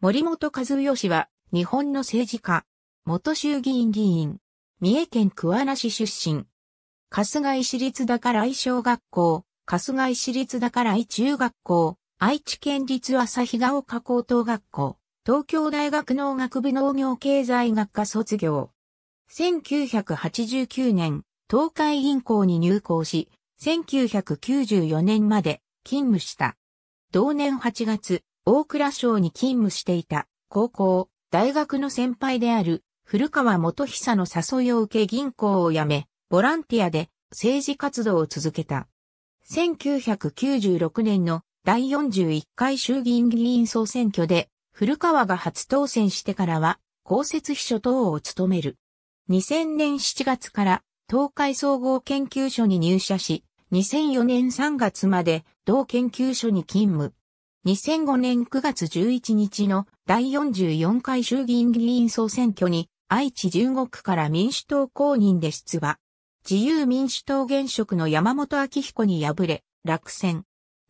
森本和義は、日本の政治家、元衆議院議員、三重県桑名市出身。春日井市立高来小学校、春日井市立高来中学校、愛知県立日ヶ丘高等学校、東京大学農学部農業経済学科卒業。1989年、東海銀行に入校し、1994年まで勤務した。同年8月、大蔵省に勤務していた高校、大学の先輩である古川元久の誘いを受け銀行を辞め、ボランティアで政治活動を続けた。1996年の第41回衆議院議員総選挙で、古川が初当選してからは、公設秘書等を務める。2000年7月から東海総合研究所に入社し、2004年3月まで同研究所に勤務。2005年9月11日の第44回衆議院議員総選挙に愛知15区から民主党公認で出馬。自由民主党現職の山本明彦に敗れ、落選。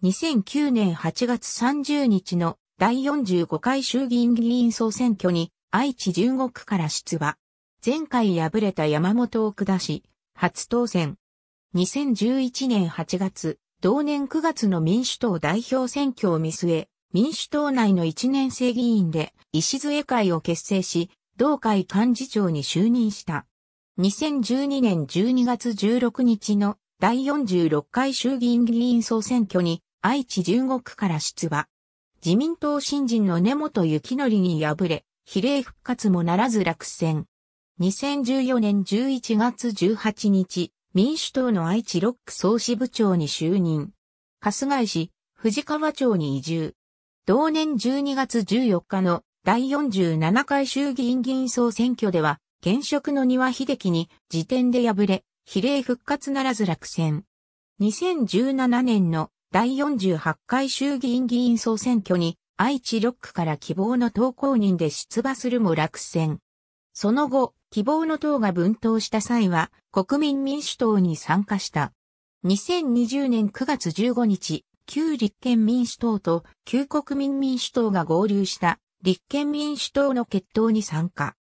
2009年8月30日の第45回衆議院議員総選挙に愛知15区から出馬。前回敗れた山本を下し、初当選。2011年8月、同年9月の民主党代表選挙を見据え、民主党内の1年生議員で礎会を結成し、同会幹事長に就任した。2012年12月16日の第46回衆議院議員総選挙に愛知15区から出馬。自民党新人の根本幸則に敗れ、比例復活もならず落選。2014年11月18日、民主党の愛知ロック総支部長に就任。春日井市、藤川町に移住。同年12月14日の第47回衆議院議員総選挙では、現職の庭秀樹に辞典で敗れ、比例復活ならず落選。2017年の第48回衆議院議員総選挙に愛知6区から希望の投稿人で出馬するも落選。その後、希望の党が分党した際は、国民民主党に参加した。2020年9月15日、旧立憲民主党と旧国民民主党が合流した立憲民主党の決闘に参加。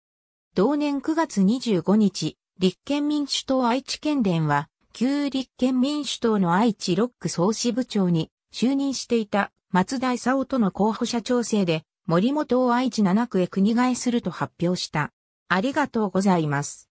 同年9月25日、立憲民主党愛知県連は、旧立憲民主党の愛知6区総支部長に就任していた松田勲との候補者調整で森本を愛知7区へ国替えすると発表した。ありがとうございます。